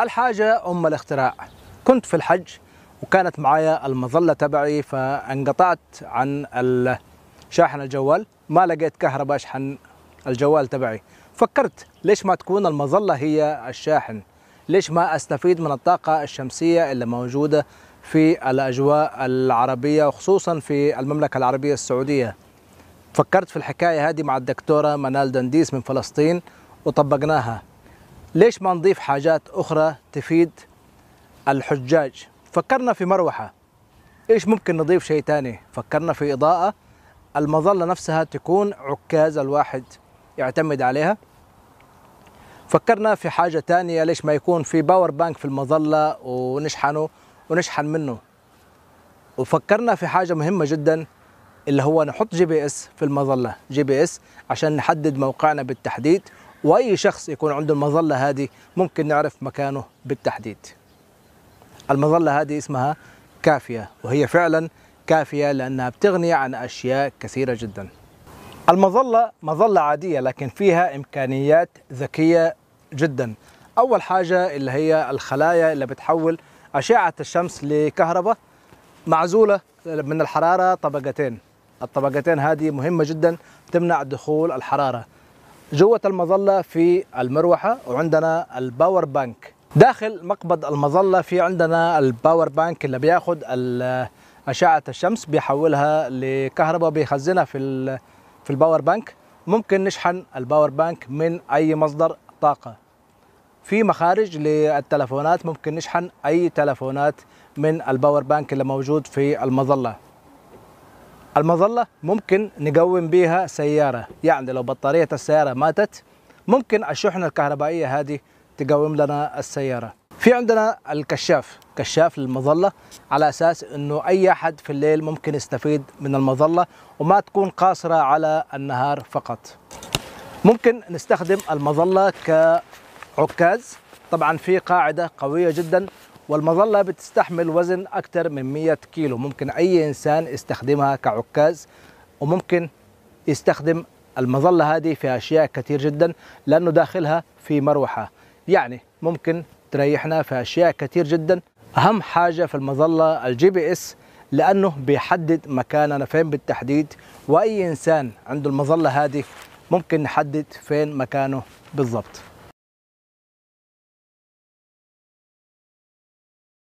الحاجة أم الاختراع كنت في الحج وكانت معايا المظلة تبعي فانقطعت عن شاحن الجوال ما لقيت كهرباء أشحن الجوال تبعي فكرت ليش ما تكون المظلة هي الشاحن ليش ما أستفيد من الطاقة الشمسية اللي موجودة في الأجواء العربية وخصوصا في المملكة العربية السعودية فكرت في الحكاية هذه مع الدكتورة منال دنديس من فلسطين وطبقناها ليش ما نضيف حاجات أخرى تفيد الحجاج فكرنا في مروحة إيش ممكن نضيف شيء تاني فكرنا في إضاءة المظلة نفسها تكون عكاز الواحد يعتمد عليها فكرنا في حاجة تانية ليش ما يكون في باور بانك في المظلة ونشحنه ونشحن منه وفكرنا في حاجة مهمة جدا اللي هو نحط جي بي اس في المظلة جي بي اس عشان نحدد موقعنا بالتحديد واي شخص يكون عنده المظله هذه ممكن نعرف مكانه بالتحديد المظله هذه اسمها كافيه وهي فعلا كافيه لانها بتغني عن اشياء كثيره جدا المظله مظله عاديه لكن فيها امكانيات ذكيه جدا اول حاجه اللي هي الخلايا اللي بتحول اشعه الشمس لكهرباء معزوله من الحراره طبقتين الطبقتين هذه مهمه جدا تمنع دخول الحراره جوة المظلة في المروحة وعندنا الباور بانك داخل مقبض المظلة في عندنا الباور بانك اللي بياخد أشعة الشمس بيحولها لكهرباء بيخزنها في في الباور بانك ممكن نشحن الباور بانك من أي مصدر طاقة في مخارج للتلفونات ممكن نشحن أي تلفونات من الباور بانك اللي موجود في المظلة المظلة ممكن نقوم بيها سيارة يعني لو بطارية السيارة ماتت ممكن الشحنة الكهربائية هذه تقوم لنا السيارة في عندنا الكشاف كشاف للمظلة على أساس أنه أي أحد في الليل ممكن يستفيد من المظلة وما تكون قاصرة على النهار فقط ممكن نستخدم المظلة ك عكاز طبعا في قاعدة قوية جدا والمظلة بتستحمل وزن أكثر من 100 كيلو ممكن أي إنسان يستخدمها كعكاز وممكن يستخدم المظلة هذه في أشياء كثير جدا لأنه داخلها في مروحة يعني ممكن تريحنا في أشياء كثير جدا أهم حاجة في المظلة الجي بي إس لأنه بيحدد مكاننا فين بالتحديد وأي إنسان عنده المظلة هذه ممكن نحدد فين مكانه بالضبط